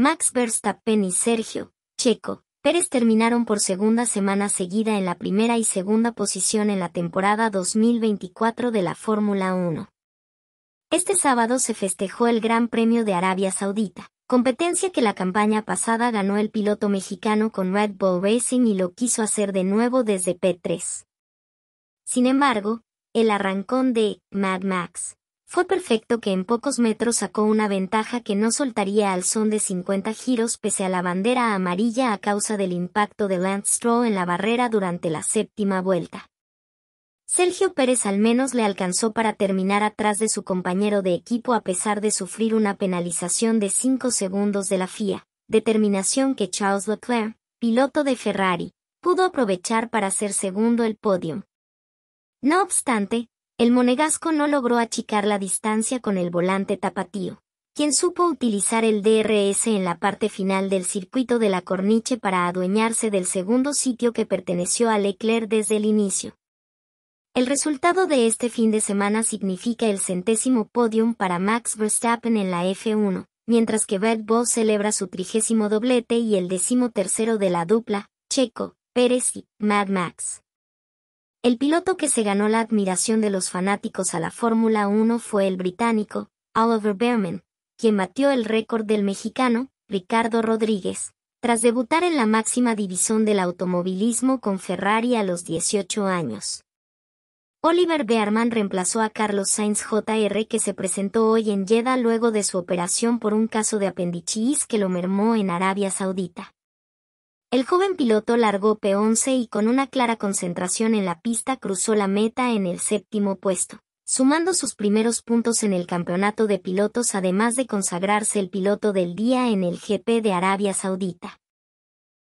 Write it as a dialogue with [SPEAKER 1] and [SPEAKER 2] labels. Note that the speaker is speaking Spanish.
[SPEAKER 1] Max Verstappen y Sergio, Checo, Pérez terminaron por segunda semana seguida en la primera y segunda posición en la temporada 2024 de la Fórmula 1. Este sábado se festejó el Gran Premio de Arabia Saudita, competencia que la campaña pasada ganó el piloto mexicano con Red Bull Racing y lo quiso hacer de nuevo desde P3. Sin embargo, el arrancón de Mad Max fue perfecto que en pocos metros sacó una ventaja que no soltaría al son de 50 giros pese a la bandera amarilla a causa del impacto de Lance en la barrera durante la séptima vuelta. Sergio Pérez al menos le alcanzó para terminar atrás de su compañero de equipo a pesar de sufrir una penalización de 5 segundos de la FIA, determinación que Charles Leclerc, piloto de Ferrari, pudo aprovechar para ser segundo el podio. No obstante, el monegasco no logró achicar la distancia con el volante tapatío, quien supo utilizar el DRS en la parte final del circuito de la Corniche para adueñarse del segundo sitio que perteneció a Leclerc desde el inicio. El resultado de este fin de semana significa el centésimo podium para Max Verstappen en la F1, mientras que Red Bull celebra su trigésimo doblete y el decimotercero de la dupla, Checo, Pérez y Mad Max. El piloto que se ganó la admiración de los fanáticos a la Fórmula 1 fue el británico, Oliver Behrman, quien batió el récord del mexicano, Ricardo Rodríguez, tras debutar en la máxima división del automovilismo con Ferrari a los 18 años. Oliver Bearman reemplazó a Carlos Sainz Jr. que se presentó hoy en Jeddah luego de su operación por un caso de apendicitis que lo mermó en Arabia Saudita. El joven piloto largó P11 y con una clara concentración en la pista cruzó la meta en el séptimo puesto, sumando sus primeros puntos en el campeonato de pilotos además de consagrarse el piloto del día en el GP de Arabia Saudita.